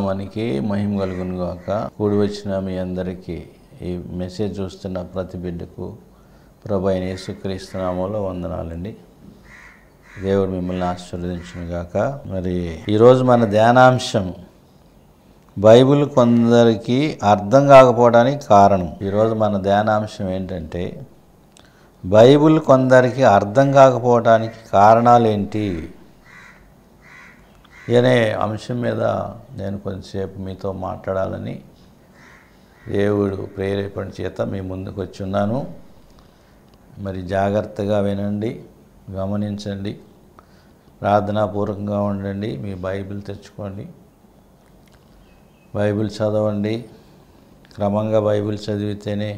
నామానికి మహిమ కలుగును గాక కూడి వచ్చిన మీ అందరికీ ఈ మెసేజ్ చూస్తున్న ప్రతి బిడ్డకు ప్రభు యేసుక్రీస్తు నామంలో వందనాలండి దేవుడు మిమ్మల్ని ఆశీర్వదించును గాక మరి ఈరోజు మన ధ్యానాంశం బైబిల్ కొందరికి అర్థం కాకపోవడానికి కారణం ఈరోజు మన ధ్యానాంశం ఏంటంటే బైబిల్ కొందరికి అర్థం కాకపోవడానికి కారణాలు ఏంటి అనే అంశం మీద నేను కొంచెంసేపు మీతో మాట్లాడాలని దేవుడు ప్రేరేపణ చేత మీ ముందుకు ఉన్నాను మరి జాగ్రత్తగా వినండి గమనించండి ప్రార్థనాపూర్వకంగా ఉండండి మీ బైబిల్ తెచ్చుకోండి బైబిల్ చదవండి క్రమంగా బైబిల్ చదివితేనే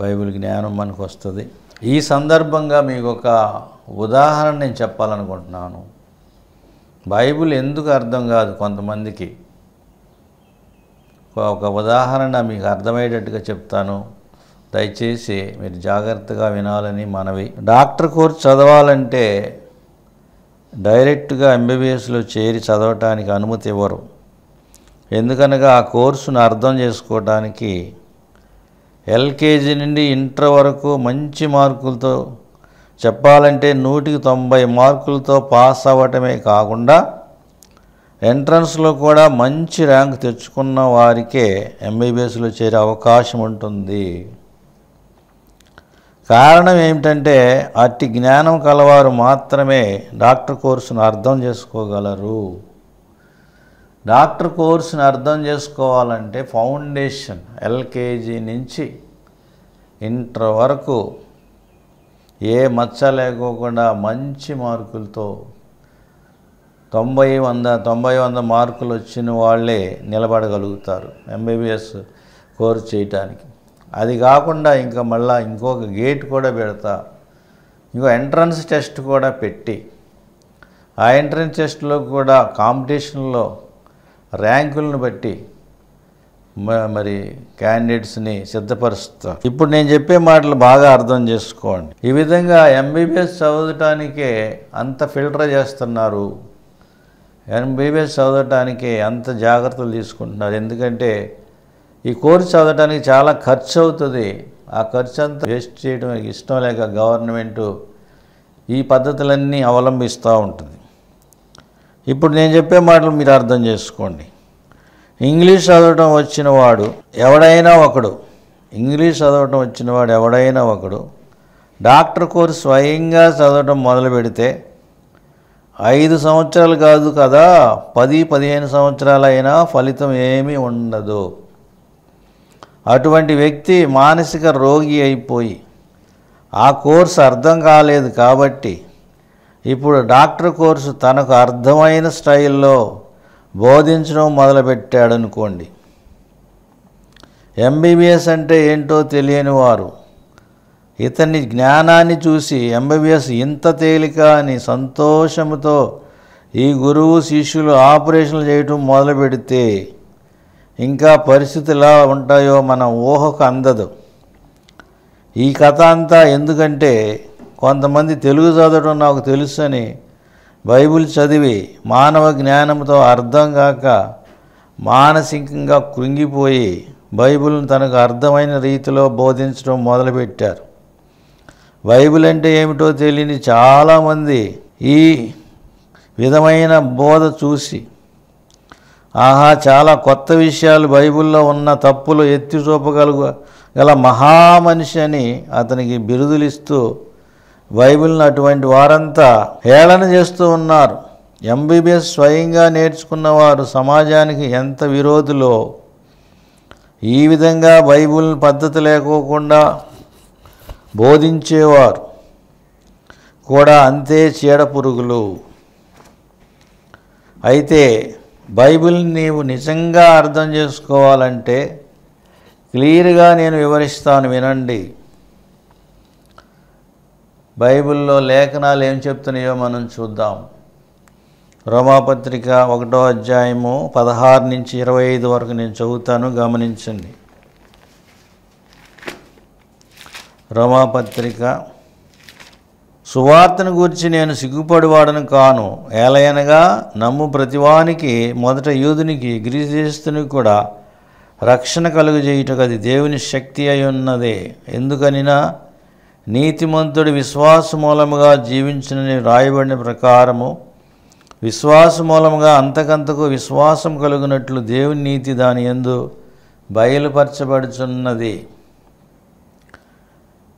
బైబిల్ జ్ఞానం మనకు వస్తుంది ఈ సందర్భంగా మీకు ఒక ఉదాహరణ నేను చెప్పాలనుకుంటున్నాను బైబిల్ ఎందుకు అర్థం కాదు కొంతమందికి ఒక ఉదాహరణ మీకు అర్థమయ్యేటట్టుగా చెప్తాను దయచేసి మీరు జాగ్రత్తగా వినాలని మనవి డాక్టర్ కోర్స్ చదవాలంటే డైరెక్ట్గా ఎంబీబీఎస్లో చేరి చదవటానికి అనుమతి ఇవ్వరు ఎందుకనగా ఆ కోర్సును అర్థం చేసుకోవడానికి ఎల్కేజీ నుండి ఇంటర్ వరకు మంచి మార్కులతో చెప్పాలంటే నూటికి తొంభై మార్కులతో పాస్ అవ్వటమే కాకుండా ఎంట్రన్స్లో కూడా మంచి ర్యాంక్ తెచ్చుకున్న వారికే ఎంబీబీఎస్లో చేరే అవకాశం ఉంటుంది కారణం ఏమిటంటే అట్టి జ్ఞానం కలవారు మాత్రమే డాక్టర్ కోర్సును అర్థం చేసుకోగలరు డాక్టర్ కోర్సును అర్థం చేసుకోవాలంటే ఫౌండేషన్ ఎల్కేజీ నుంచి ఇంటర్ వరకు ఏ మచ్చ లేకోకుండా మంచి మార్కులతో తొంభై వంద తొంభై వంద మార్కులు వచ్చిన వాళ్ళే నిలబడగలుగుతారు ఎంబీబీఎస్ కోర్సు చేయటానికి అది కాకుండా ఇంకా మళ్ళీ ఇంకొక గేట్ కూడా పెడతా ఇంకో ఎంట్రన్స్ టెస్ట్ కూడా పెట్టి ఆ ఎంట్రన్స్ టెస్ట్లో కూడా కాంపిటీషన్లో ర్యాంకులను బట్టి మరి క్యాండిడేట్స్ని సిద్ధపరుస్తా ఇప్పుడు నేను చెప్పే మాటలు బాగా అర్థం చేసుకోండి ఈ విధంగా ఎంబీబీఎస్ చదవటానికే అంత ఫిల్టర్ చేస్తున్నారు ఎంబీబీఎస్ చదవటానికి అంత జాగ్రత్తలు తీసుకుంటున్నారు ఎందుకంటే ఈ కోర్సు చదవటానికి చాలా ఖర్చు అవుతుంది ఆ ఖర్చు అంతా వేస్ట్ చేయడం ఇష్టం లేక గవర్నమెంటు ఈ పద్ధతులన్నీ అవలంబిస్తూ ఉంటుంది ఇప్పుడు నేను చెప్పే మాటలు మీరు అర్థం చేసుకోండి ఇంగ్లీష్ చదవటం వచ్చిన వాడు ఎవడైనా ఒకడు ఇంగ్లీష్ చదవటం వచ్చిన వాడు ఎవడైనా ఒకడు డాక్టర్ కోర్సు స్వయంగా చదవటం మొదలు పెడితే ఐదు సంవత్సరాలు కాదు కదా పది పదిహేను సంవత్సరాలైనా ఫలితం ఏమీ ఉండదు అటువంటి వ్యక్తి మానసిక రోగి అయిపోయి ఆ కోర్సు అర్థం కాలేదు కాబట్టి ఇప్పుడు డాక్టర్ కోర్సు తనకు అర్థమైన స్టైల్లో బోధించడం మొదలుపెట్టాడనుకోండి ఎంబీబీఎస్ అంటే ఏంటో తెలియని వారు ఇతని జ్ఞానాన్ని చూసి ఎంబీబీఎస్ ఇంత తేలిక అని సంతోషముతో ఈ గురువు శిష్యులు ఆపరేషన్లు చేయటం మొదలు పెడితే ఇంకా పరిస్థితి ఎలా ఉంటాయో మన ఊహకు అందదు ఈ కథ అంతా ఎందుకంటే కొంతమంది తెలుగు చదవడం నాకు తెలుసు అని బైబిల్ చదివి మానవ జ్ఞానంతో అర్థం కాక మానసికంగా కృంగిపోయి బైబిల్ను తనకు అర్థమైన రీతిలో బోధించడం మొదలుపెట్టారు బైబిల్ అంటే ఏమిటో తెలియని చాలామంది ఈ విధమైన బోధ చూసి ఆహా చాలా కొత్త విషయాలు బైబిల్లో ఉన్న తప్పులు ఎత్తి చూపగలుగు గల మహామనిషి అని అతనికి బిరుదులిస్తూ బైబిల్ను అటువంటి వారంతా హేళన చేస్తూ ఉన్నారు ఎంబీబీఎస్ స్వయంగా నేర్చుకున్నవారు సమాజానికి ఎంత విరోధులో ఈ విధంగా బైబిల్ పద్ధతి లేకోకుండా బోధించేవారు కూడా అంతే చీడపురుగులు అయితే బైబిల్ నీవు నిజంగా అర్థం చేసుకోవాలంటే క్లియర్గా నేను వివరిస్తాను వినండి బైబిల్లో లేఖనాలు ఏం చెప్తున్నాయో మనం చూద్దాం రోమాపత్రిక ఒకటో అధ్యాయము పదహారు నుంచి ఇరవై ఐదు వరకు నేను చదువుతాను గమనించండి రోమాపత్రిక సువార్తను గురించి నేను సిగ్గుపడివాడను కాను ఏలయనగా నమ్ము ప్రతివానికి మొదట యూదునికి గిరిజేస్తుని కూడా రక్షణ కలుగజేయుటకు అది దేవుని శక్తి అయి ఉన్నదే ఎందుకనినా నీతిమంతుడు విశ్వాస మూలముగా జీవించినని రాయబడిన ప్రకారము విశ్వాస మూలముగా అంతకంతకు విశ్వాసం కలుగునట్లు దేవుని నీతి దాని ఎందు బయలుపరచబడుచున్నది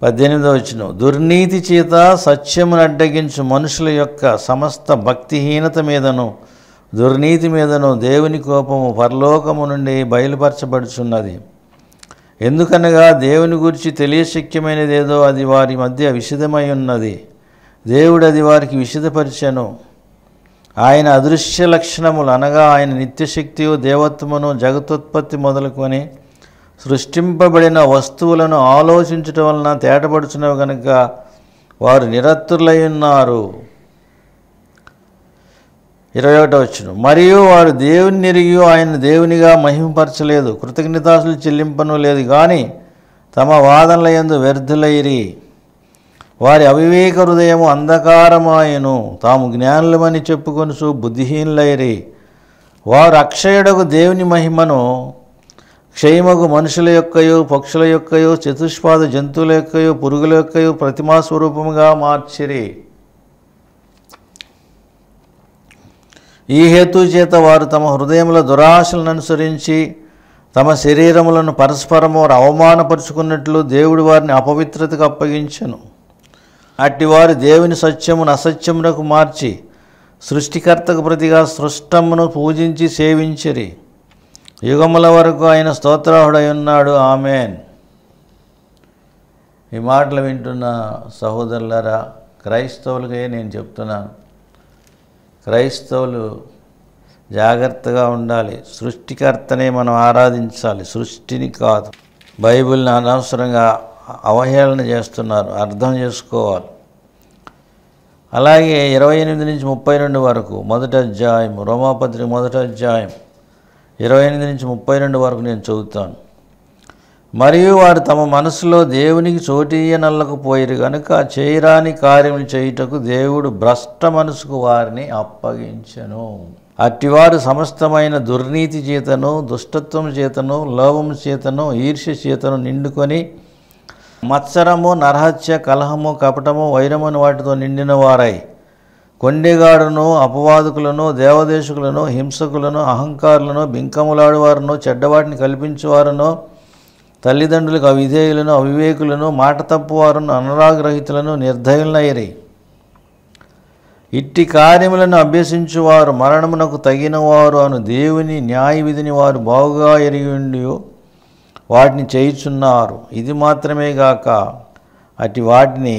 పద్దెనిమిదో వచ్చిన దుర్నీతి చేత సత్యమును అడ్డగించు మనుషుల యొక్క సమస్త భక్తిహీనత మీదను దుర్నీతి మీదను దేవుని కోపము పరలోకము నుండి బయలుపరచబడుచున్నది ఎందుకనగా దేవుని గురించి తెలియశక్యమైనదేదో అది వారి మధ్య విషదమై ఉన్నది దేవుడు అది వారికి విషదపరిచను ఆయన అదృశ్య లక్షణములు అనగా ఆయన నిత్యశక్తి దేవత్వమును జగతోత్పత్తి మొదలుకొని సృష్టింపబడిన వస్తువులను ఆలోచించటం వలన తేటపడుచున్నవి కనుక వారు నిరత్తులై ఉన్నారు ఇరవై ఒకటో వచ్చిన మరియు వారు దేవుని ఎరిగి ఆయన దేవునిగా మహిమపరచలేదు కృతజ్ఞతాసులు చెల్లింపను లేదు కానీ తమ వాదనల ఎందు వ్యర్థులైరి వారి అవివేక హృదయము అంధకారమాయను తాము జ్ఞానులమని చెప్పుకొనుసు బుద్ధిహీనులైరి వారు అక్షయుడకు దేవుని మహిమను క్షయమగు మనుషుల యొక్కయో పక్షుల యొక్కయో చతుష్పాద జంతువుల యొక్కయో పురుగుల యొక్కయో ప్రతిమా స్వరూపముగా మార్చిరి ఈ హేతు చేత వారు తమ హృదయముల దురాశలను అనుసరించి తమ శరీరములను పరస్పరము వారు అవమానపరుచుకున్నట్లు దేవుడు వారిని అపవిత్రతకు అప్పగించను అట్టివారు దేవుని సత్యమును అసత్యమునకు మార్చి సృష్టికర్తకు ప్రతిగా సృష్టమును పూజించి సేవించిరి యుగముల వరకు ఆయన స్తోత్రాహుడై ఉన్నాడు ఆమెన్ ఈ మాటలు వింటున్న సహోదరులరా క్రైస్తవులకే నేను చెప్తున్నాను క్రైస్తవులు జాగ్రత్తగా ఉండాలి సృష్టికర్తనే మనం ఆరాధించాలి సృష్టిని కాదు బైబిల్ని అనవసరంగా అవహేళన చేస్తున్నారు అర్థం చేసుకోవాలి అలాగే ఇరవై ఎనిమిది నుంచి ముప్పై రెండు వరకు మొదటి అధ్యాయం రోమాపత్రి మొదటి అధ్యాయం ఇరవై ఎనిమిది నుంచి ముప్పై రెండు వరకు నేను చదువుతాను మరియు వారు తమ మనసులో దేవునికి చోటీయనల్లకు పోయిరు కనుక చేయరాని కార్యములు చేయుటకు దేవుడు భ్రష్ట మనసుకు వారిని అప్పగించను అట్టివారు సమస్తమైన దుర్నీతి చేతను దుష్టత్వం చేతను లోవం చేతను ఈర్ష్య చేతను నిండుకొని మత్సరము నరహత్య కలహము కపటము వైరమును వాటితో నిండిన వారై కొండెగాడును అపవాదుకులను దేవదేశకులను హింసకులను అహంకారులను బింకములాడువారును చెడ్డవాటిని కల్పించేవారును తల్లిదండ్రులకు అవిధేయులను అవివేకులను మాట తప్పువారును అనురాగ్రహితులను నిర్ధయులనయ్యరి ఇట్టి కార్యములను అభ్యసించువారు మరణమునకు తగినవారు అను దేవుని న్యాయ విధిని వారు బాగుగా ఎరిగి వాటిని చేయుచున్నారు ఇది మాత్రమే గాక అటు వాటిని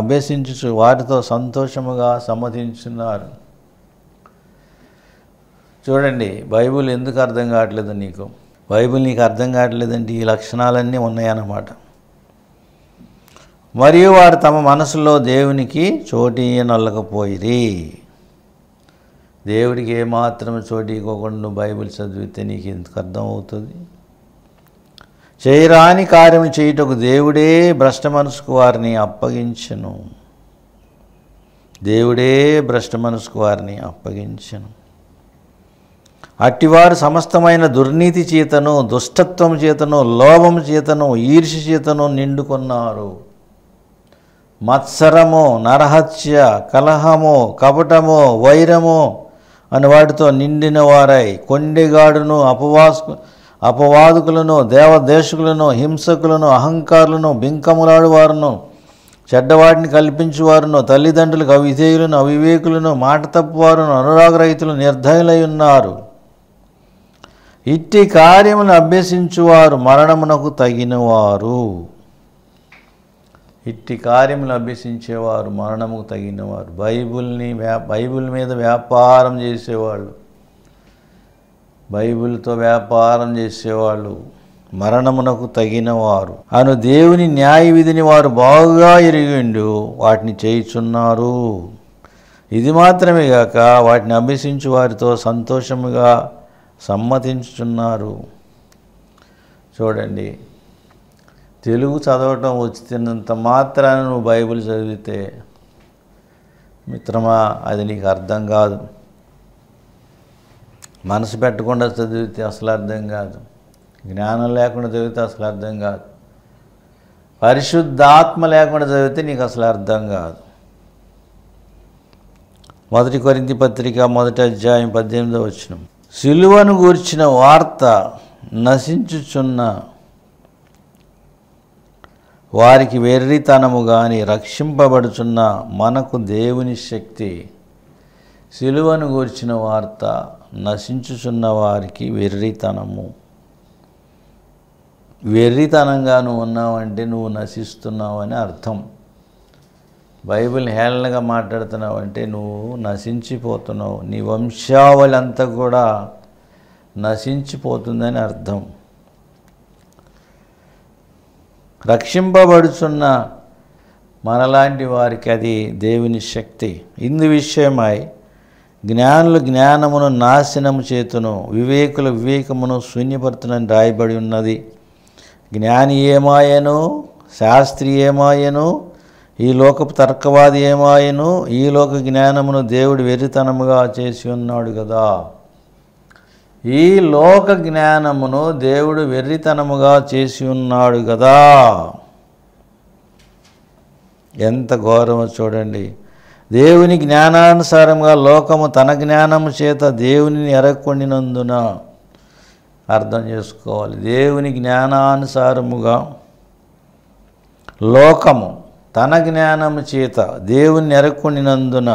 అభ్యసించు వాటితో సంతోషముగా సమ్మతించున్నారు చూడండి బైబుల్ ఎందుకు అర్థం కావట్లేదు నీకు బైబిల్ నీకు అర్థం కావట్లేదంటే ఈ లక్షణాలన్నీ ఉన్నాయన్నమాట మరియు వారు తమ మనసులో దేవునికి చోటీయనొల్లకపోయిరి దేవుడికి ఏమాత్రం చోటీకోకుండా నువ్వు బైబిల్ చదివితే నీకు ఎందుకు అర్థమవుతుంది చేయరాని కార్యం చేయుటకు దేవుడే భ్రష్ట మనసుకు వారిని అప్పగించను దేవుడే భ్రష్ట మనసుకు వారిని అప్పగించను అట్టివారు సమస్తమైన దుర్నీతి చేతను దుష్టత్వం చేతను లోభం చేతను ఈర్ష్య చేతను నిండుకున్నారు మత్సరము నరహత్య కలహము కపటము వైరము అని వాటితో నిండిన వారై కొండెగాడును అపవాస్ అపవాదుకులను దేవదేశకులను హింసకులను అహంకారులను బింకములాడు వారును చెడ్డవాటిని కల్పించేవారును తల్లిదండ్రులకు అవిధేయులను అవివేకులను మాట తప్పువారును అనురాగరహితులు నిర్ధయులై ఉన్నారు ఇట్టి కార్యమును అభ్యసించువారు మరణమునకు తగినవారు ఇట్టి కార్యములు అభ్యసించేవారు మరణముకు తగినవారు బైబుల్ని వ్యా బైబిల్ మీద వ్యాపారం చేసేవాళ్ళు బైబిల్తో వ్యాపారం చేసేవాళ్ళు మరణమునకు తగినవారు అను దేవుని న్యాయ విధిని వారు బాగుగా ఎరిగిండు వాటిని చేయుచున్నారు ఇది మాత్రమే కాక వాటిని అభ్యసించు వారితో సంతోషముగా సమ్మతించుచున్నారు చూడండి తెలుగు చదవటం వచ్చినంత మాత్రాన నువ్వు బైబిల్ చదివితే మిత్రమా అది నీకు అర్థం కాదు మనసు పెట్టకుండా చదివితే అసలు అర్థం కాదు జ్ఞానం లేకుండా చదివితే అసలు అర్థం కాదు పరిశుద్ధాత్మ లేకుండా చదివితే నీకు అసలు అర్థం కాదు మొదటి కొరింది పత్రిక మొదటి అధ్యాయం పద్దెనిమిదో వచ్చినాం సిలువను గూర్చిన వార్త నశించుచున్న వారికి వెర్రితనము కానీ రక్షింపబడుచున్న మనకు దేవుని శక్తి సిలువను గూర్చిన వార్త నశించుచున్న వారికి వెర్రితనము వెర్రితనంగా నువ్వు ఉన్నావంటే నువ్వు నశిస్తున్నావని అర్థం బైబిల్ని హేళనగా మాట్లాడుతున్నావు అంటే నువ్వు నశించిపోతున్నావు నీ వంశావళంతా కూడా నశించిపోతుందని అర్థం రక్షింపబడుచున్న మనలాంటి వారికి అది దేవుని శక్తి ఇందు విషయమై జ్ఞానులు జ్ఞానమును నాశనము చేతును వివేకుల వివేకమును శూన్యపరుతునని రాయబడి ఉన్నది జ్ఞాని ఏమాయను శాస్త్రి ఏమాయను ఈ లోకపు తర్కవాది ఏమాయను ఈ లోక జ్ఞానమును దేవుడు వెరితనముగా చేసి ఉన్నాడు కదా ఈ లోక జ్ఞానమును దేవుడు వెర్రితనముగా చేసి ఉన్నాడు కదా ఎంత గౌరవం చూడండి దేవుని జ్ఞానానుసారంగా లోకము తన జ్ఞానము చేత దేవుని ఎరక్కొండినందున అర్థం చేసుకోవాలి దేవుని జ్ఞానానుసారముగా లోకము తన జ్ఞానము చేత దేవుని ఎరక్కునినందున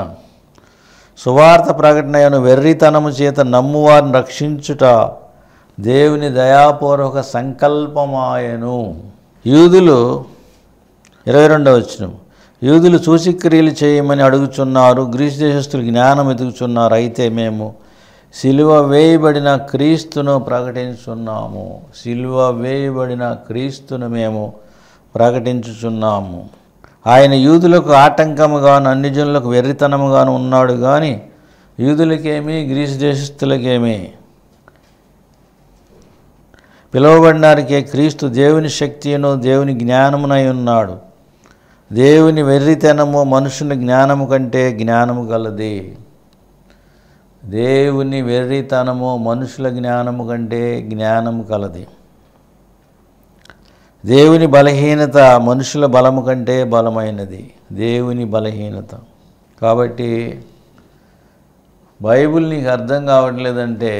సువార్త ప్రకటనయను వెర్రితనము చేత నమ్మువారిని రక్షించుట దేవుని దయాపూర్వక సంకల్పమాయను యూదులు ఇరవై రెండవ వచ్చిన యూదులు సూచిక్రియలు చేయమని అడుగుచున్నారు గ్రీసు దేశస్తులు జ్ఞానం ఎదుగుచున్నారు అయితే మేము సిలువ వేయబడిన క్రీస్తును ప్రకటించున్నాము సిలువ వేయబడిన క్రీస్తును మేము ప్రకటించుచున్నాము ఆయన యూదులకు ఆటంకముగాను అన్ని జనులకు వెర్రితనముగాను ఉన్నాడు కానీ యూదులకేమి గ్రీసు దేశస్థులకేమి పిలువబడినారికే క్రీస్తు దేవుని శక్తిను దేవుని జ్ఞానమునై ఉన్నాడు దేవుని వెర్రితనము మనుషుని జ్ఞానము కంటే జ్ఞానము గలది దేవుని వెర్రితనము మనుషుల జ్ఞానము కంటే జ్ఞానము కలది దేవుని బలహీనత మనుషుల బలము కంటే బలమైనది దేవుని బలహీనత కాబట్టి బైబిల్ నీకు అర్థం కావట్లేదంటే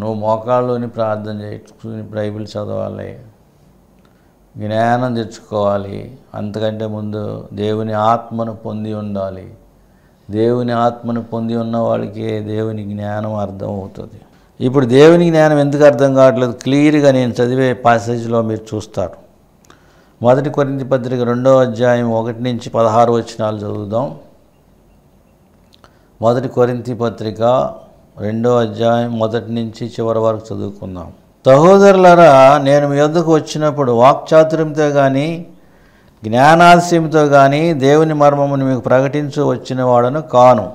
నువ్వు మోకాళ్ళలోని ప్రార్థన చేసుకుని బైబిల్ చదవాలి జ్ఞానం తెచ్చుకోవాలి అంతకంటే ముందు దేవుని ఆత్మను పొంది ఉండాలి దేవుని ఆత్మను పొంది ఉన్న వాళ్ళకి దేవుని జ్ఞానం అర్థం అవుతుంది ఇప్పుడు దేవుని జ్ఞానం ఎందుకు అర్థం కావట్లేదు క్లియర్గా నేను చదివే ప్యాసేజ్లో మీరు చూస్తారు మొదటి కొరింది పత్రిక రెండో అధ్యాయం ఒకటి నుంచి పదహారు వచనాలు చదువుదాం మొదటి కొరింతి పత్రిక రెండో అధ్యాయం మొదటి నుంచి చివరి వరకు చదువుకుందాం సహోదరులరా నేను మీ వద్దకు వచ్చినప్పుడు వాక్చాతుర్యంతో కానీ జ్ఞానాశయంతో కానీ దేవుని మర్మమును మీకు ప్రకటించు వచ్చిన వాడను కాను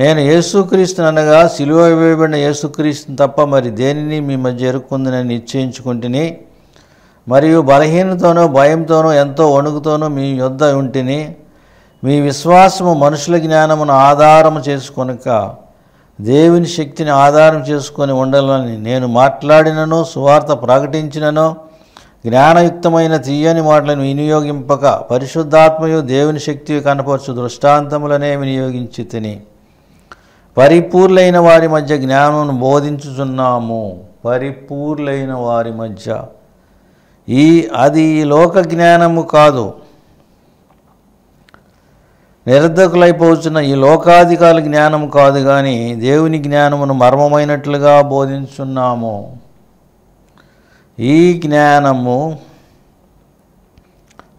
నేను యేసుక్రీస్తుని అనగా సిలువ వేయబడిన యేసుక్రీస్తుని తప్ప మరి దేనిని మీ మధ్య ఎరుక్కుందని నిశ్చయించుకుంటేనే మరియు బలహీనుతోను భయంతోను ఎంతో ఒణుకుతోను మీ యొద్ద యుంటిని మీ విశ్వాసము మనుషుల జ్ఞానమును ఆధారం చేసుకొనక దేవుని శక్తిని ఆధారం చేసుకొని ఉండాలని నేను మాట్లాడినను సువార్త ప్రకటించినను జ్ఞానయుక్తమైన తీయని మాటలను వినియోగించపక పరిశుద్ధాత్మయొ దేవుని శక్తియైన కనబర్చు ద్రష్టాంతములే వినియోగించుతిని పరిపూర్లైన వారి మధ్య జ్ఞానమును బోధించుచున్నాము పరిపూర్లైన వారి మధ్య ఈ అది లోక జ్ఞానము కాదు నిరర్ధకులైపోతున్న ఈ లోకాధికారుల జ్ఞానం కాదు కానీ దేవుని జ్ఞానమును మర్మమైనట్లుగా బోధించున్నాము ఈ జ్ఞానము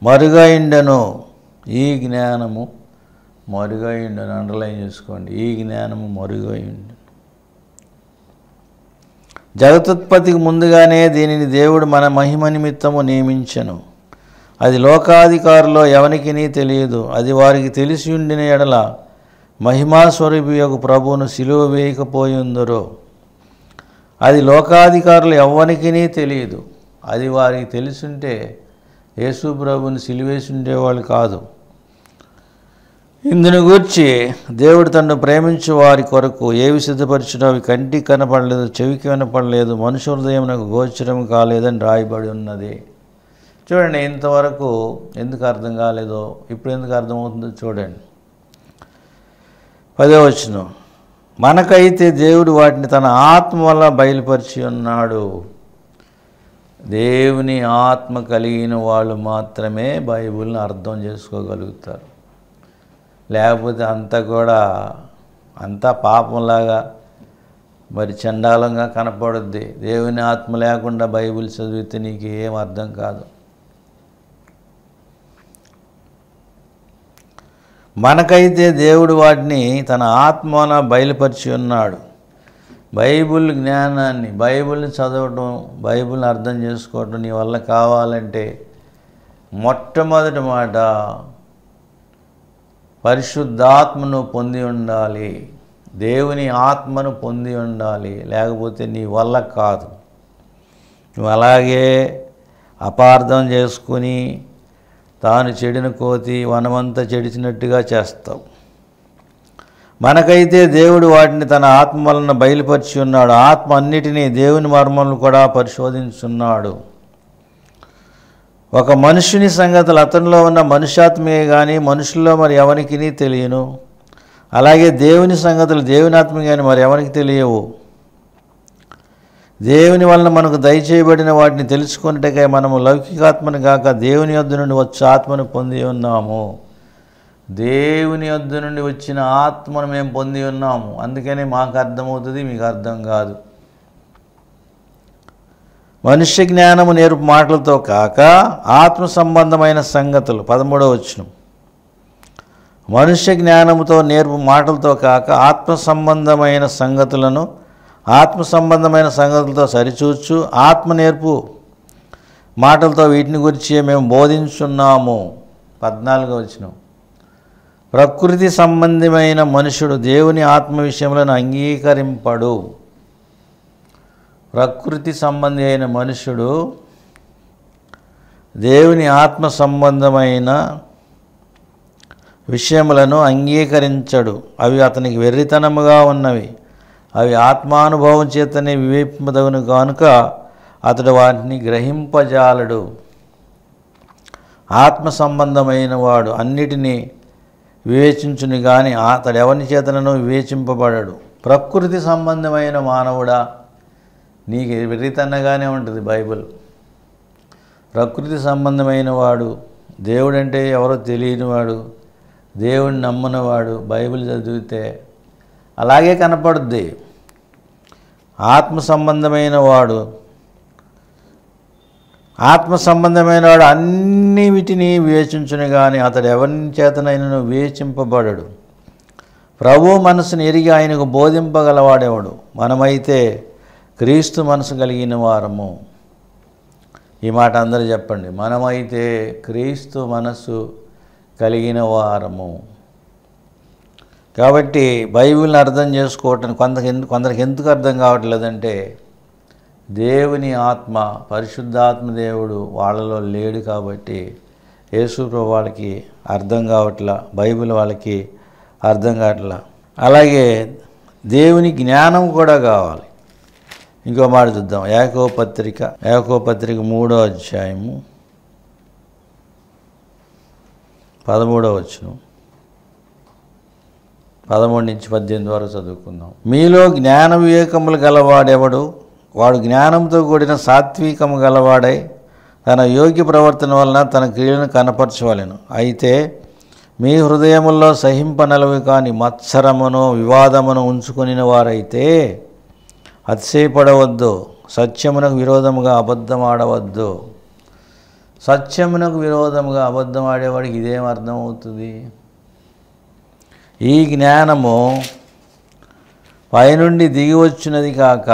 మరుగైండను ఈ జ్ఞానము మరుగైండను అండర్లైన్ చేసుకోండి ఈ జ్ఞానము మరుగైండు జగతుత్పత్తికి ముందుగానే దీనిని దేవుడు మన మహిమ నిమిత్తము నియమించను అది లోకాధికారులో ఎవరికి తెలియదు అది వారికి తెలిసి ఉండిన ఎడల మహిమాస్వరూపి యొక్క ప్రభువును సిలువ ఉందరో అది లోకాధికారులు ఎవరికి తెలియదు అది వారికి తెలిసుంటే యేసు ప్రభుని సిలివేసి ఉండేవాళ్ళు కాదు ఇందుని గూర్చి దేవుడు తను ప్రేమించు వారి కొరకు ఏవి సిద్ధపరిచినో అవి కంటికి కనపడలేదు చెవికి వినపడలేదు మనుషు హృదయంకు గోచరం కాలేదని రాయబడి ఉన్నది చూడండి ఇంతవరకు ఎందుకు అర్థం కాలేదో ఇప్పుడు ఎందుకు అర్థమవుతుందో చూడండి పదే వచ్చిన మనకైతే దేవుడు వాటిని తన ఆత్మ వల్ల బయలుపరిచి ఉన్నాడు దేవుని ఆత్మ కలిగిన వాళ్ళు మాత్రమే బైబిల్ని అర్థం చేసుకోగలుగుతారు లేకపోతే అంతా కూడా అంతా పాపంలాగా మరి చండాలంగా కనపడుద్ది దేవుని ఆత్మ లేకుండా బైబిల్ చదివితే నీకు ఏం అర్థం కాదు మనకైతే దేవుడు వాటిని తన ఆత్మన బయలుపరిచి ఉన్నాడు బైబుల్ జ్ఞానాన్ని బైబుల్ని చదవటం బైబిల్ని అర్థం చేసుకోవటం నీ వల్ల కావాలంటే మొట్టమొదటి మాట పరిశుద్ధాత్మను పొంది ఉండాలి దేవుని ఆత్మను పొంది ఉండాలి లేకపోతే నీ వల్ల కాదు నువ్వు అలాగే అపార్థం చేసుకుని తాను చెడిన కోతి వనమంతా చెడిచినట్టుగా చేస్తావు మనకైతే దేవుడు వాటిని తన ఆత్మ వలన బయలుపరిచి ఉన్నాడు ఆత్మ అన్నిటినీ దేవుని మర్మలను కూడా పరిశోధించున్నాడు ఒక మనుషుని సంగతులు అతనిలో ఉన్న మనుష్యాత్మే కానీ మనుషుల్లో మరి ఎవరికి తెలియను అలాగే దేవుని సంగతులు దేవునాత్మ కానీ మరి ఎవరికి తెలియవు దేవుని వలన మనకు దయచేయబడిన వాటిని తెలుసుకున్నట్టుగా మనము లౌకికాత్మను కాక దేవుని యొద్ద నుండి వచ్చే ఆత్మను పొంది ఉన్నాము దేవుని యొద్ద నుండి వచ్చిన ఆత్మను మేము పొంది ఉన్నాము అందుకనే మాకు అర్థమవుతుంది మీకు అర్థం కాదు మనుష్య జ్ఞానము నేర్పు మాటలతో కాక ఆత్మ సంబంధమైన సంగతులు పదమూడవ వచ్చిన మనుష్య జ్ఞానముతో నేర్పు మాటలతో కాక ఆత్మ సంబంధమైన సంగతులను ఆత్మ సంబంధమైన సంగతులతో సరిచూచు ఆత్మ నేర్పు మాటలతో వీటిని గురించి మేము బోధించున్నాము పద్నాలుగో వచ్చిన ప్రకృతి సంబంధమైన మనుషుడు దేవుని ఆత్మ విషయంలో అంగీకరింపడు ప్రకృతి సంబంధి అయిన మనుషుడు దేవుని ఆత్మ సంబంధమైన విషయములను అంగీకరించడు అవి అతనికి వెర్రితనముగా ఉన్నవి అవి ఆత్మానుభవం చేతనే వివేపదవును కనుక అతడు వాటిని గ్రహింపజాలడు ఆత్మ సంబంధమైన వాడు అన్నిటినీ వివేచించుని కానీ అతడు ఎవరిని చేతనను వివేచింపబడడు ప్రకృతి సంబంధమైన మానవుడా నీకు విపరీతంగానే ఉంటుంది బైబిల్ ప్రకృతి సంబంధమైన వాడు దేవుడంటే ఎవరో తెలియనివాడు దేవుడిని నమ్మనివాడు బైబిల్ చదివితే అలాగే కనపడుద్ది ఆత్మ సంబంధమైన వాడు ఆత్మ సంబంధమైన వాడు అన్ని వీటిని వివేచించును కానీ అతడు ఎవరి చేతనైనా వివేచింపబడడు ప్రభు మనసును ఎరిగి ఆయనకు బోధింపగలవాడేవాడు మనమైతే క్రీస్తు మనసు కలిగిన వారము ఈ మాట అందరూ చెప్పండి మనమైతే క్రీస్తు మనసు కలిగిన వారము కాబట్టి బైబిల్ని అర్థం చేసుకోవటం కొంత కొందరికి ఎందుకు అర్థం కావట్లేదంటే దేవుని ఆత్మ పరిశుద్ధాత్మ దేవుడు వాళ్ళలో లేడు కాబట్టి యేసుప్రభు వాళ్ళకి అర్థం కావట్లా బైబిల్ వాళ్ళకి అర్థం కావట్లా అలాగే దేవుని జ్ఞానం కూడా కావాలి ఇంకో మాట చూద్దాం ఏకో పత్రిక ఏకో పత్రిక మూడో అధ్యాయము పదమూడవ వచ్చును పదమూడు నుంచి పద్దెనిమిది వరకు చదువుకుందాం మీలో జ్ఞాన వివేకములు గలవాడెవడు వాడు జ్ఞానంతో కూడిన సాత్వికము గలవాడై తన యోగ్య ప్రవర్తన వలన తన క్రియలను కనపరచవలను అయితే మీ హృదయముల్లో సహింపనలవి కాని మత్సరమును వివాదమును ఉంచుకుని వారైతే అతిశయపడవద్దు సత్యమునకు విరోధముగా ఆడవద్దు సత్యమునకు విరోధముగా అబద్ధం ఆడేవాడికి ఇదేం అర్థమవుతుంది ఈ జ్ఞానము పైనుండి దిగి వచ్చినది కాక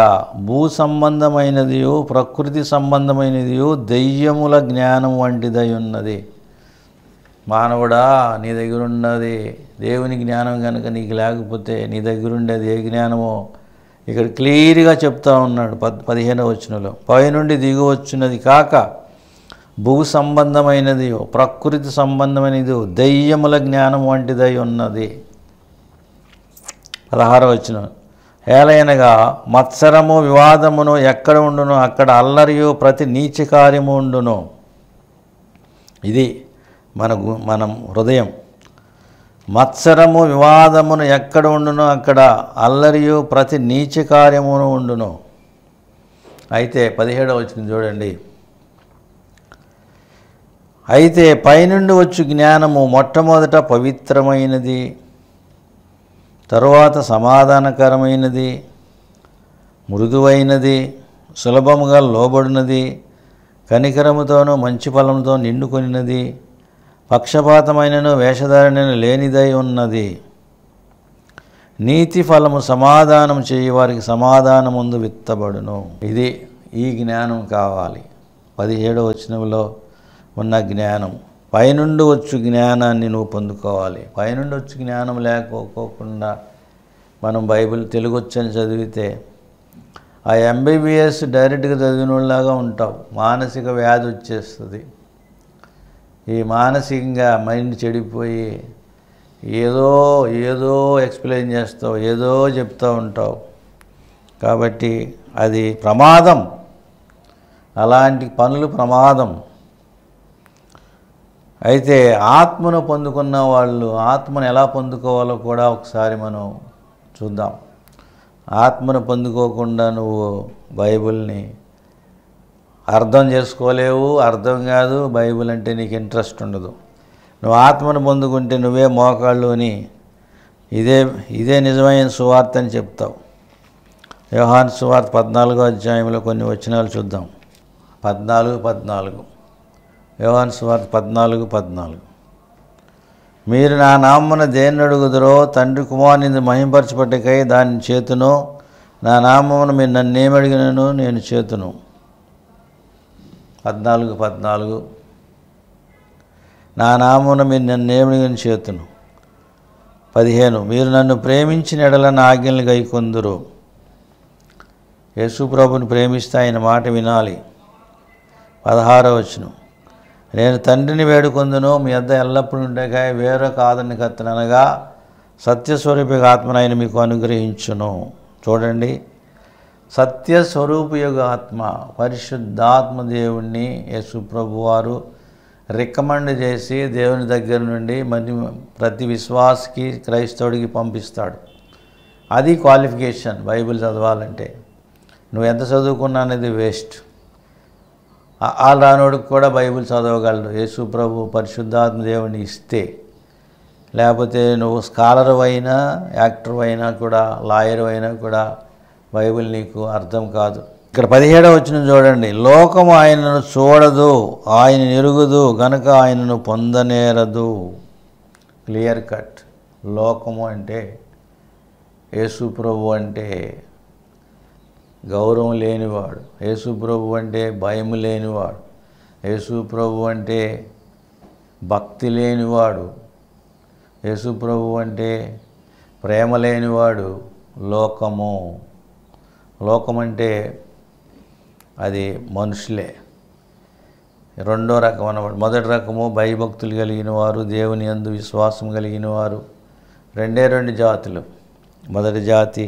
భూ సంబంధమైనదియు ప్రకృతి సంబంధమైనదియు దెయ్యముల జ్ఞానం వంటిదై ఉన్నది మానవుడా నీ దగ్గరున్నది దేవుని జ్ఞానం కనుక నీకు లేకపోతే నీ దగ్గరుండేది ఏ జ్ఞానమో ఇక్కడ క్లియర్గా చెప్తా ఉన్నాడు పద్ పదిహేనవ వచ్చినలో పై నుండి దిగువచ్చినది కాక భూ సంబంధమైనది ప్రకృతి సంబంధమైనది దయ్యముల జ్ఞానం వంటిదై ఉన్నది పదహార వచ్చిన ఏలైనగా మత్సరము వివాదమును ఎక్కడ ఉండును అక్కడ అల్లరియు ప్రతి నీచ కార్యము ఉండును ఇది మన మనం హృదయం మత్సరము వివాదమును ఎక్కడ ఉండునో అక్కడ అల్లరియు ప్రతి నీచ కార్యమును ఉండును అయితే పదిహేడవ వచ్చింది చూడండి అయితే పైనుండి వచ్చు జ్ఞానము మొట్టమొదట పవిత్రమైనది తరువాత సమాధానకరమైనది మృదువైనది సులభముగా లోబడినది కనికరముతోనూ మంచి ఫలంతో నిండుకొనినది పక్షపాతమైనను వేషధారణను లేనిదై ఉన్నది నీతి ఫలము సమాధానం చేయవారికి ముందు విత్తబడును ఇది ఈ జ్ఞానం కావాలి పదిహేడో వచనంలో ఉన్న జ్ఞానం పైనుండి వచ్చు జ్ఞానాన్ని నువ్వు పొందుకోవాలి పైనుండి వచ్చు జ్ఞానం లేకపోకుండా మనం బైబిల్ తెలుగు వచ్చని చదివితే ఆ ఎంబీబీఎస్ డైరెక్ట్గా చదివిన వాళ్ళలాగా ఉంటావు మానసిక వ్యాధి వచ్చేస్తుంది ఈ మానసికంగా మైండ్ చెడిపోయి ఏదో ఏదో ఎక్స్ప్లెయిన్ చేస్తావు ఏదో చెప్తూ ఉంటావు కాబట్టి అది ప్రమాదం అలాంటి పనులు ప్రమాదం అయితే ఆత్మను పొందుకున్న వాళ్ళు ఆత్మను ఎలా పొందుకోవాలో కూడా ఒకసారి మనం చూద్దాం ఆత్మను పొందుకోకుండా నువ్వు బైబిల్ని అర్థం చేసుకోలేవు అర్థం కాదు బైబిల్ అంటే నీకు ఇంట్రెస్ట్ ఉండదు నువ్వు ఆత్మను పొందుకుంటే నువ్వే మోకాళ్ళు అని ఇదే ఇదే నిజమైన సువార్త అని చెప్తావు వ్యవహాన్ సువార్త పద్నాలుగో అధ్యాయంలో కొన్ని వచనాలు చూద్దాం పద్నాలుగు పద్నాలుగు వ్యవహాన్ సువార్త పద్నాలుగు పద్నాలుగు మీరు నా నామ్మను దేన్ని అడుగుదరో తండ్రి కుమారుని మహింపరచబడ్డకై దాని చేతును నా నామమును మీరు నన్ను అడిగినాను నేను చేతును పద్నాలుగు పద్నాలుగు నా నామున మీరు నన్ను నేమిని చేతును పదిహేను మీరు నన్ను ప్రేమించిన ఎడల నా ఆజ్ఞలు గైకొందురు ప్రభుని ప్రేమిస్తే ఆయన మాట వినాలి పదహారో వచ్చును నేను తండ్రిని వేడుకొందును మీ అద్ద ఎల్లప్పుడు ఉండగా వేరే కాదని కత్తనగా సత్యస్వరూపిక ఆయన మీకు అనుగ్రహించును చూడండి సత్యస్వరూపయోగ ఆత్మ పరిశుద్ధాత్మదేవుణ్ణి యేసు ప్రభువారు రికమెండ్ చేసి దేవుని దగ్గర నుండి మరి ప్రతి విశ్వాసకి క్రైస్తవుడికి పంపిస్తాడు అది క్వాలిఫికేషన్ బైబిల్ చదవాలంటే నువ్వు ఎంత చదువుకున్నా అనేది వేస్ట్ ఆ రానోడికి కూడా బైబిల్ చదవగలరు యేసు ప్రభు పరిశుద్ధాత్మ దేవుని ఇస్తే లేకపోతే నువ్వు స్కాలర్ అయినా యాక్టర్ అయినా కూడా లాయర్ అయినా కూడా బైబిల్ నీకు అర్థం కాదు ఇక్కడ పదిహేడవ వచ్చిన చూడండి లోకము ఆయనను చూడదు ఆయన ఎరుగుదు గనుక ఆయనను పొందనేరదు క్లియర్ కట్ లోకము అంటే యేసు ప్రభు అంటే గౌరవం లేనివాడు యేసు ప్రభు అంటే భయం లేనివాడు యేసు ప్రభు అంటే భక్తి లేనివాడు యేసు ప్రభు అంటే ప్రేమ లేనివాడు లోకము లోకమంటే అది మనుషులే రెండో రకం అనమాట మొదటి రకము భయభక్తులు కలిగిన వారు దేవుని అందు విశ్వాసం కలిగిన వారు రెండే రెండు జాతులు మొదటి జాతి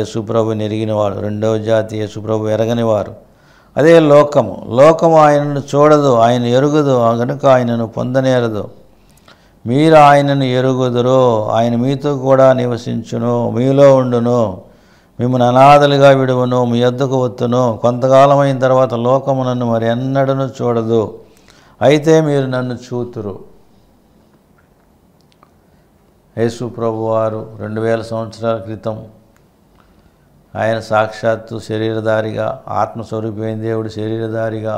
యశుప్రభు ఎరిగిన వారు రెండవ జాతి యశుప్రభు ఎరగని వారు అదే లోకము లోకము ఆయనను చూడదు ఆయన ఎరుగుదు కనుక ఆయనను పొందనేరదు మీరు ఆయనను ఎరుగుదురు ఆయన మీతో కూడా నివసించును మీలో ఉండును మిమ్మల్ని అనాథలుగా విడువను మీ ఎద్దుకు వత్తును కొంతకాలం అయిన తర్వాత లోకము నన్ను మరి ఎన్నడను చూడదు అయితే మీరు నన్ను చూతురు యేసు ప్రభు వారు రెండు వేల సంవత్సరాల క్రితం ఆయన సాక్షాత్తు శరీరధారిగా ఆత్మస్వరూపమైన దేవుడు శరీరధారిగా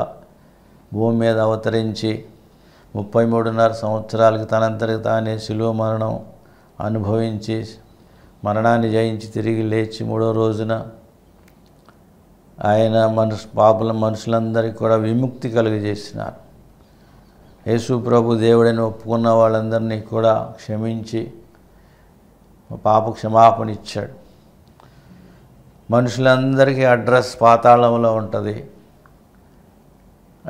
భూమి మీద అవతరించి ముప్పై మూడున్నర సంవత్సరాలకి తనంతరికి తానే శిలువ మరణం అనుభవించి మరణాన్ని జయించి తిరిగి లేచి మూడో రోజున ఆయన మనుషు పాపుల మనుషులందరికీ కూడా విముక్తి కలుగజేసినారు యేసు ప్రభు దేవుడని ఒప్పుకున్న వాళ్ళందరినీ కూడా క్షమించి పాప క్షమాపణ ఇచ్చాడు మనుషులందరికీ అడ్రస్ పాతాళంలో ఉంటుంది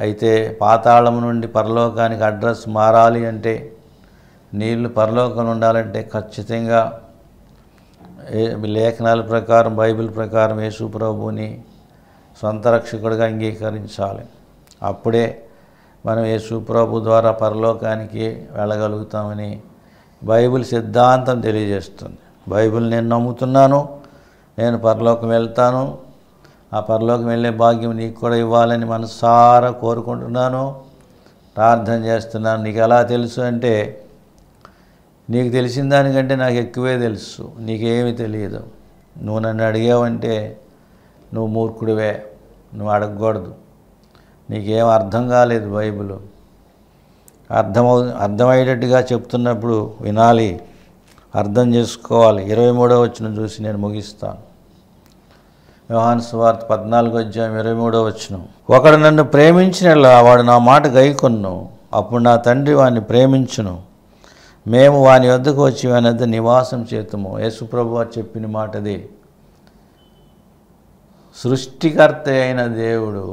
అయితే పాతాళం నుండి పరలోకానికి అడ్రస్ మారాలి అంటే నీళ్లు పరలోకం ఉండాలంటే ఖచ్చితంగా లేఖనాల ప్రకారం బైబిల్ ప్రకారం యేసు ప్రభుని సొంత రక్షకుడిగా అంగీకరించాలి అప్పుడే మనం యేసు ప్రభు ద్వారా పరలోకానికి వెళ్ళగలుగుతామని బైబిల్ సిద్ధాంతం తెలియజేస్తుంది బైబిల్ నేను నమ్ముతున్నాను నేను పరలోకం వెళ్తాను ఆ పరలోకం వెళ్ళే భాగ్యం నీకు కూడా ఇవ్వాలని మనసారా కోరుకుంటున్నాను ప్రార్థన చేస్తున్నాను నీకు ఎలా తెలుసు అంటే నీకు తెలిసిన దానికంటే నాకు ఎక్కువే తెలుసు నీకేమి తెలియదు నువ్వు నన్ను అడిగావంటే నువ్వు మూర్ఖుడివే నువ్వు అడగకూడదు నీకేం అర్థం కాలేదు బైబిల్ అర్థమవు అర్థమయ్యేటట్టుగా చెప్తున్నప్పుడు వినాలి అర్థం చేసుకోవాలి ఇరవై మూడో వచ్చిన చూసి నేను ముగిస్తాను వ్యవహాన్ స్వార్త పద్నాలుగు అధ్యాయం ఇరవై మూడో వచ్చిన ఒకడు నన్ను ప్రేమించినలా వాడు నా మాట గైకొన్ను అప్పుడు నా తండ్రి వాడిని ప్రేమించును మేము వాని వద్దకు వచ్చి వాని వద్ద నివాసం చేతుము యేసుప్రభు వారు చెప్పిన మాటది సృష్టికర్త అయిన దేవుడు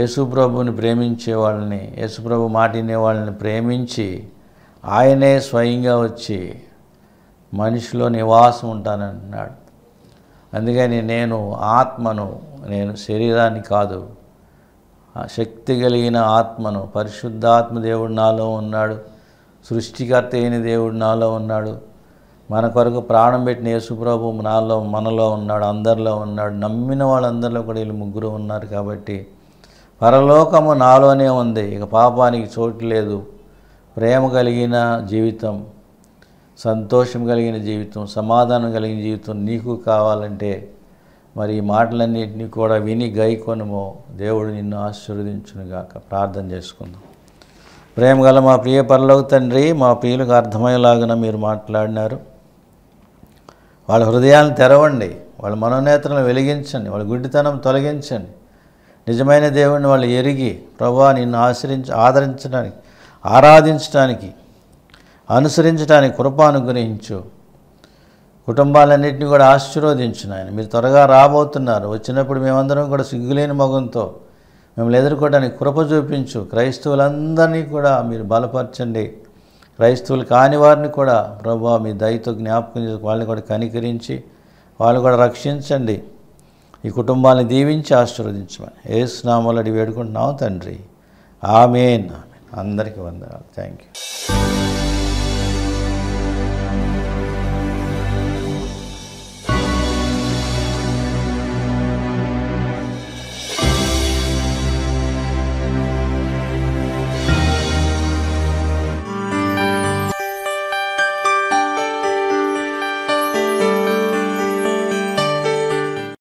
యేసుప్రభుని ప్రేమించే వాళ్ళని యేసుప్రభు మాటినే వాళ్ళని ప్రేమించి ఆయనే స్వయంగా వచ్చి మనిషిలో నివాసం ఉంటానంటున్నాడు అందుకని నేను ఆత్మను నేను శరీరాన్ని కాదు శక్తి కలిగిన ఆత్మను పరిశుద్ధాత్మ దేవుడు నాలో ఉన్నాడు సృష్టికర్త అయిన దేవుడు నాలో ఉన్నాడు మన కొరకు ప్రాణం పెట్టిన యేసుప్రభు నాలో మనలో ఉన్నాడు అందరిలో ఉన్నాడు నమ్మిన వాళ్ళందరిలో కూడా వీళ్ళు ముగ్గురు ఉన్నారు కాబట్టి పరలోకము నాలోనే ఉంది ఇక పాపానికి చోటు లేదు ప్రేమ కలిగిన జీవితం సంతోషం కలిగిన జీవితం సమాధానం కలిగిన జీవితం నీకు కావాలంటే మరి ఈ మాటలన్నింటినీ కూడా విని గైకొనము దేవుడు నిన్ను ఆశీర్వదించునుగాక ప్రార్థన చేసుకుందాం ప్రేమ గల మా ప్రియ పరలోకి తండ్రి మా ప్రియులకు అర్థమయ్యేలాగిన మీరు మాట్లాడినారు వాళ్ళ హృదయాలను తెరవండి వాళ్ళ మనోనేతలను వెలిగించండి వాళ్ళ గుడ్డితనం తొలగించండి నిజమైన దేవుణ్ణి వాళ్ళు ఎరిగి ప్రభా నిన్ను ఆశ్రయించి ఆదరించడానికి ఆరాధించడానికి అనుసరించడానికి కృప అనుగ్రహించు కుటుంబాలన్నింటినీ కూడా ఆశీర్వదించిన ఆయన మీరు త్వరగా రాబోతున్నారు వచ్చినప్పుడు మేమందరం కూడా సిగ్గులేని మగంతో మిమ్మల్ని ఎదుర్కోవడానికి కృప చూపించు క్రైస్తవులందరినీ కూడా మీరు బలపరచండి క్రైస్తవులు కాని వారిని కూడా ప్రభు మీ దయతో జ్ఞాపకం చేసి వాళ్ళని కూడా కనికరించి వాళ్ళు కూడా రక్షించండి ఈ కుటుంబాన్ని దీవించి ఆశీర్వదించమని ఏ స్నామాలు అడిగి వేడుకుంటున్నావు తండ్రి ఆమెన్ ఆమెన్ అందరికీ వందనాలు థ్యాంక్ యూ